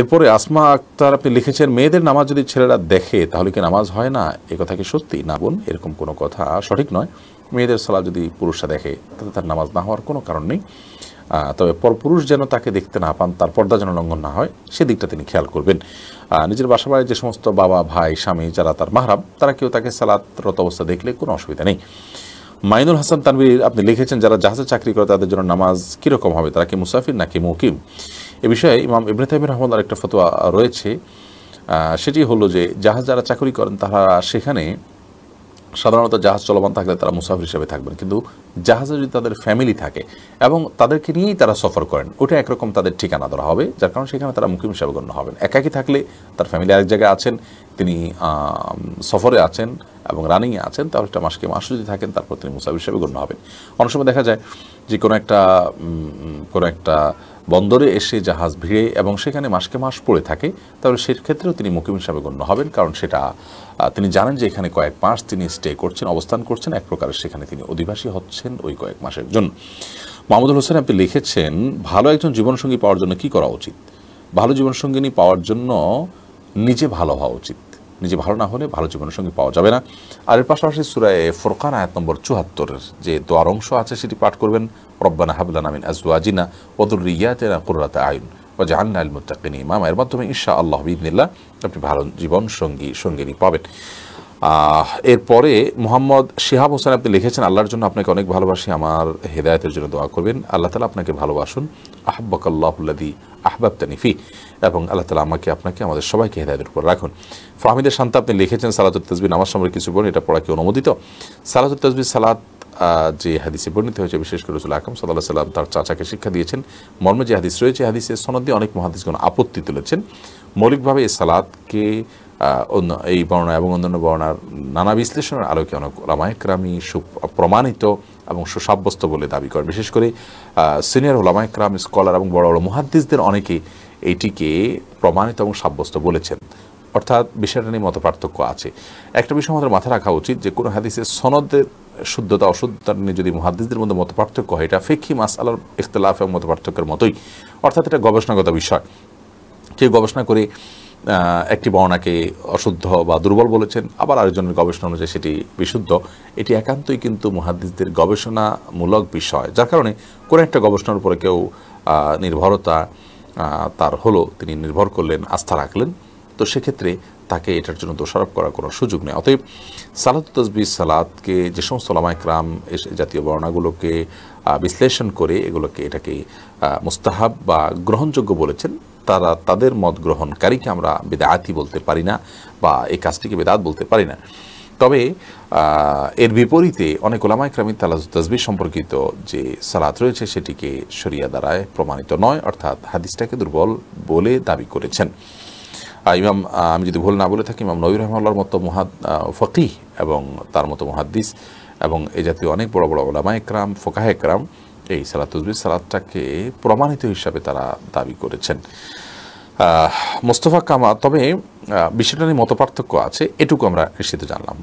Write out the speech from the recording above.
এরপরে আসমা আক্তার আপনি লিখেছেন মেয়েদের নামাজ যদি ছেলেরা দেখে তাহলে কি নামাজ হয় না এ কথা কি সত্যি না বোন এরকম কোনো কথা সঠিক নয় মেয়েদের সালা যদি পুরুষরা দেখে তাতে তার নামাজ না হওয়ার কোনো কারণ নেই তবে পর পুরুষ যেন তাকে দেখতে না পান তার পর্দা যেন লঙ্ঘন না হয় সেদিকটা তিনি খেয়াল করবেন নিজের বাসা বাড়ির যে সমস্ত বাবা ভাই স্বামী যারা তার মাহারাম তারা কেউ তাকে সালাতরত অবস্থা দেখলে কোনো অসুবিধা নেই মাইনুল হাসান তানবির আপনি লিখেছেন যারা জাহাজে চাকরি করে তাদের জন্য নামাজ কীরকম হবে তারা কি মুসাফির নাকি মুকিম এ বিষয়ে ইমাম ইবনে তাইমির আর একটা ফতোয়া রয়েছে সেটি হলো যে জাহাজ যারা চাকরি করেন তারা সেখানে সাধারণত জাহাজ চলমান থাকলে তারা মুসাফির হিসেবে থাকবেন কিন্তু জাহাজে যদি তাদের ফ্যামিলি থাকে এবং তাদেরকে নিয়েই তারা সফর করেন ওটা একরকম তাদের ঠিকানা ধরা হবে যার কারণে সেখানে তারা মুকিম হিসাবে গণ্য হবেন একাকি থাকলে তার ফ্যামিলি আরেক জায়গায় আছেন তিনি সফরে আছেন এবং রানিংয়ে আছেন তাহলে একটা মাসকে মাস যদি থাকেন তারপর তিনি মুসাফির হিসেবে গণ্য হবেন অনেক সময় দেখা যায় যে কোনো একটা কোনো একটা বন্দরে এসে জাহাজ ভিড়ে এবং সেখানে মাসকে মাস পড়ে থাকে তাহলে সেক্ষেত্রেও তিনি মুকিম হিসাবে গণ্য হবেন কারণ সেটা তিনি জানেন যে এখানে কয়েক মাস তিনি স্টে করছেন অবস্থান করছেন এক প্রকারের সেখানে তিনি অধিবাসী হচ্ছেন ওই কয়েক মাসের জন্য মাহমুদুল হোসেন আপনি লিখেছেন ভালো একজন জীবনসঙ্গী পাওয়ার জন্য কি করা উচিত ভালো জীবনসঙ্গিনী পাওয়ার জন্য নিজে ভালো হওয়া উচিত নিজে ভালো না হলে ভালো জীবনের সঙ্গে পাওয়া যাবে না আর এর পাশাপাশি সুরায় ফোরকান আয়াত নম্বর চুহাত্তরের যে দোয়ার অংশ আছে সেটি পাঠ করবেন রব্বানা হাবলান আমিন আজওয়াজিনা ওদুর রিয়াতেনা কুরাতে আয়ুন বা জাহান আল মুত্তাকিন ইমাম এর মাধ্যমে ঈশা আল্লাহ বিদিনিল্লাহ আপনি ভালো জীবন সঙ্গী সঙ্গিনী পাবেন এরপরে মোহাম্মদ শিহাব হোসেন আপনি লিখেছেন আল্লাহর জন্য আপনাকে অনেক ভালোবাসি আমার হেদায়তের জন্য দোয়া করবেন আল্লাহ তালা আপনাকে ভালোবাসুন আহব্বাকাল্লাহুল্লাদি আহবাব তানিফি এবং আল্লাহ তালা আমাকে আপনাকে আমাদের সবাইকে হেদায়তের উপর রাখুন ফাহমিদের শান্ত আপনি লিখেছেন সালাতুল তসবিন আমার সামনে কিছু বলুন এটা পড়া কি অনুমোদিত সালাতুল তসবি সালাত যে হাদিসে বর্ণিত হয়েছে বিশেষ করে রসুল আকম সাল্লাহ সাল্লাম তার চাচাকে শিক্ষা দিয়েছেন মর্মে যে হাদিস রয়েছে সনদ সনদে অনেক মহাদিসগণ আপত্তি তুলেছেন মৌলিকভাবে এই সালাদকে অন্য এই বর্ণনা এবং অন্যান্য বর্ণার নানা বিশ্লেষণের আলোকে অনেক সু প্রমাণিত এবং সুসাব্যস্ত বলে দাবি করেন বিশেষ করে সিনিয়র ওলামায়করাম স্কলার এবং বড় বড় মহাদ্দিসদের অনেকেই এইটিকে প্রমাণিত এবং সাব্যস্ত বলেছেন অর্থাৎ বিষয়টা নিয়ে মত পার্থক্য আছে একটা বিষয় আমাদের মাথায় রাখা উচিত যে কোনো হাদিসের সনদের শুদ্ধতা অশুদ্ধতা নিয়ে যদি মহাদিসদের মধ্যে মত পার্থক্য হয় এটা ফেকি আলার ইখতলাফ এবং মত পার্থক্যের মতোই অর্থাৎ এটা গবেষণাগত বিষয় কেউ গবেষণা করে একটি বর্ণাকে অশুদ্ধ বা দুর্বল বলেছেন আবার আরেকজনের গবেষণা অনুযায়ী সেটি বিশুদ্ধ এটি একান্তই কিন্তু মহাদিসদের গবেষণামূলক বিষয় যার কারণে কোনো একটা গবেষণার উপরে কেউ নির্ভরতা তার হলো তিনি নির্ভর করলেন আস্থা রাখলেন তো সেক্ষেত্রে তাকে এটার জন্য দোষারোপ করার কোনো সুযোগ নেই অতএব সালাত তসবি সালাদকে যে সমস্ত লামাইকরাম জাতীয় বর্ণাগুলোকে বিশ্লেষণ করে এগুলোকে এটাকে মুস্তাহাব বা গ্রহণযোগ্য বলেছেন তারা তাদের মত গ্রহণকারীকে আমরা বেদায়াতি বলতে পারি না বা এই কাজটিকে বেদাত বলতে পারি না তবে এর বিপরীতে অনেক ওলামায় ক্রামী তালাজ তসবি সম্পর্কিত যে সালাত রয়েছে সেটিকে শরিয়া দ্বারায় প্রমাণিত নয় অর্থাৎ হাদিসটাকে দুর্বল বলে দাবি করেছেন ইমাম আমি যদি ভুল না বলে থাকি ইমাম নবীর রহমাল্লার মতো মহাদ ফকিহ এবং তার মতো মহাদ্দিস এবং এ জাতীয় অনেক বড় বড় ওলামা একরাম ফোকাহ একরাম এই সালাত তসবির সালাদটাকে প্রমাণিত হিসাবে তারা দাবি করেছেন মোস্তফা কামা তবে বিষয়টা নিয়ে মতপার্থক্য আছে এটুকু আমরা নিশ্চিত জানলাম